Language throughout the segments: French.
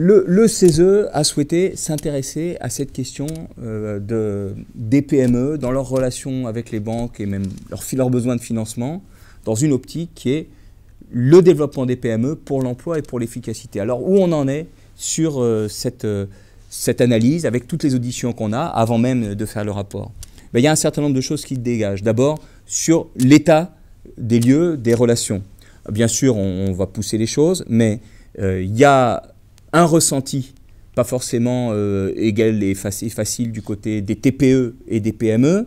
Le, CESE e a souhaité s'intéresser à cette question euh, des PME dans leurs relations avec les banques et même leurs besoins de financement dans une optique qui est le développement des PME pour l'emploi et pour l'efficacité. Alors où on en est sur euh, euh, cette, analyse avec toutes les auditions qu'on a avant même de faire le rapport ben, Il y a un certain nombre de choses qui dégagent. D'abord sur l'état des lieux, des relations. Bien sûr, on va pousser les choses, mais il y a un ressenti, pas forcément euh, égal et facile du côté des TPE et des PME,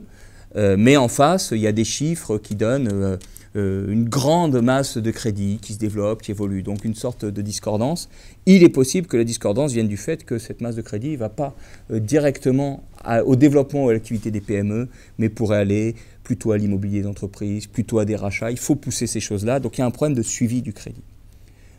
euh, mais en face, il y a des chiffres qui donnent euh, une grande masse de crédit qui se développe, qui évolue, donc une sorte de discordance. Il est possible que la discordance vienne du fait que cette masse de crédit ne va pas directement au développement ou à l'activité des PME, mais pourrait aller plutôt à l'immobilier d'entreprise, plutôt à des rachats. Il faut pousser ces choses-là. Donc il y a un problème de suivi du crédit.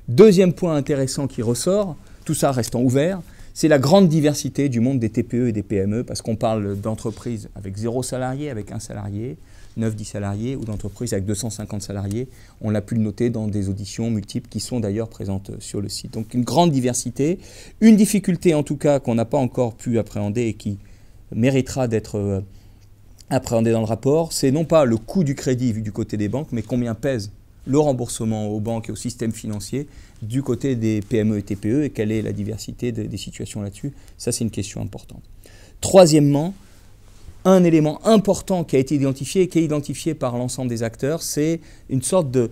Deuxième point intéressant qui ressort, tout ça restant ouvert, c'est la grande diversité du monde des TPE et des PME, parce qu'on parle d'entreprises avec zéro salarié, avec un salarié, 9-10 salariés, ou d'entreprises avec 250 salariés. On l'a pu le noter dans des auditions multiples qui sont d'ailleurs présentes sur le site. Donc une grande diversité. Une difficulté en tout cas qu'on n'a pas encore pu appréhender et qui méritera d'être euh, appréhendée dans le rapport, c'est non pas le coût du crédit vu du côté des banques, mais combien pèse le remboursement aux banques et au système financier du côté des PME et TPE et quelle est la diversité des situations là-dessus. Ça, c'est une question importante. Troisièmement, un élément important qui a été identifié et qui est identifié par l'ensemble des acteurs, c'est une sorte de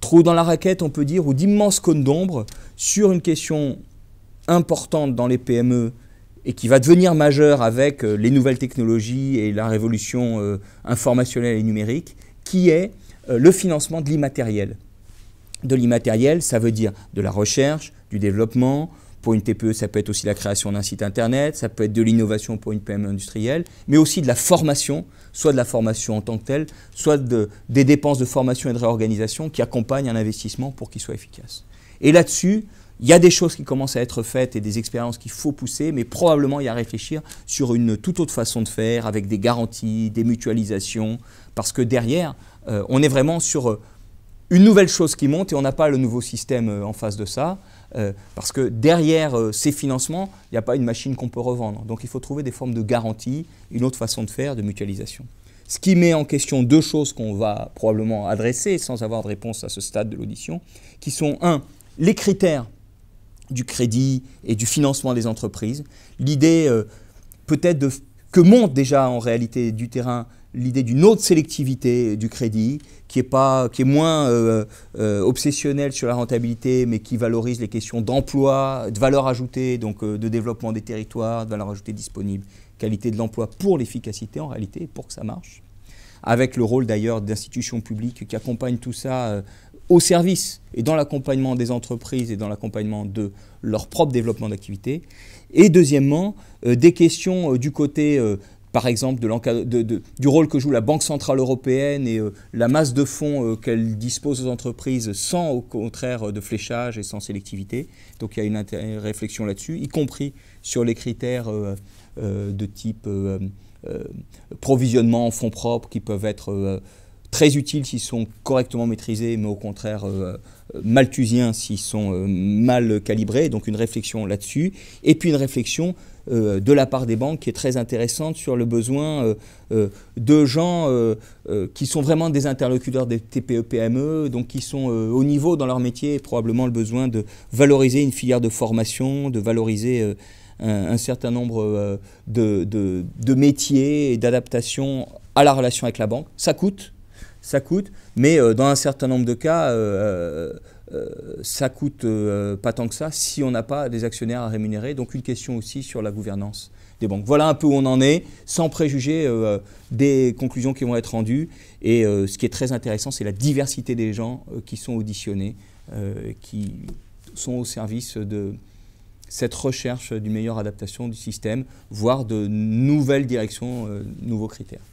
trou dans la raquette, on peut dire, ou d'immense cône d'ombre sur une question importante dans les PME et qui va devenir majeure avec euh, les nouvelles technologies et la révolution euh, informationnelle et numérique, qui est euh, le financement de l'immatériel. De l'immatériel, ça veut dire de la recherche, du développement. Pour une TPE, ça peut être aussi la création d'un site internet, ça peut être de l'innovation pour une PME industrielle, mais aussi de la formation, soit de la formation en tant que telle, soit des dépenses de formation et de réorganisation qui accompagnent un investissement pour qu'il soit efficace. Et là-dessus, il y a des choses qui commencent à être faites et des expériences qu'il faut pousser, mais probablement il y a à réfléchir sur une toute autre façon de faire, avec des garanties, des mutualisations, parce que derrière, euh, on est vraiment sur euh, une nouvelle chose qui monte et on n'a pas le nouveau système euh, en face de ça. parce que derrière ces financements, il n'y a pas une machine qu'on peut revendre. Donc il faut trouver des formes de garanties, une autre façon de faire, de mutualisation. Ce qui met en question deux choses qu'on va probablement adresser sans avoir de réponse à ce stade de l'audition, qui sont, un, les critères du crédit et du financement des entreprises. L'idée euh, peut-être que monte déjà en réalité du terrain l'idée d'une autre sélectivité du crédit qui est, pas, qui est moins euh, euh, obsessionnelle sur la rentabilité mais qui valorise les questions d'emploi, de valeur ajoutée, donc de développement des territoires, de valeur ajoutée disponible, qualité de l'emploi pour l'efficacité en réalité, pour que ça marche avec le rôle d'ailleurs d'institutions publiques qui accompagnent tout ça au service et dans l'accompagnement des entreprises et dans l'accompagnement de leur propre développement d'activité. Et deuxièmement, euh, des questions euh, du côté, euh, par exemple, du rôle que joue la Banque Centrale Européenne et la masse de fonds qu'elle dispose aux entreprises sans, au contraire, de fléchage et sans sélectivité. Donc il y a une, une réflexion là-dessus, y compris sur les critères de type provisionnement en fonds propres qui peuvent être très utiles s'ils sont correctement maîtrisés, mais au contraire euh, euh, malthusiens s'ils sont euh, mal calibrés. Donc une réflexion là-dessus. Et puis une réflexion de la part des banques qui est très intéressante sur le besoin de gens qui sont vraiment des interlocuteurs des TPE-PME, e, donc qui sont au niveau dans leur métier, probablement le besoin de valoriser une filière de formation, de valoriser... Un, certain nombre de, métiers et d'adaptation à la relation avec la banque. Ça coûte, ça coûte, mais euh, dans un certain nombre de cas, euh, euh, ça coûte pas tant que ça si on n'a pas des actionnaires à rémunérer. Donc une question aussi sur la gouvernance des banques. Voilà un peu où on en est, sans préjuger des conclusions qui vont être rendues. Et ce qui est très intéressant, c'est la diversité des gens qui sont auditionnés, qui sont au service de cette recherche d'une meilleure adaptation du système, voire de nouvelles directions, nouveaux critères.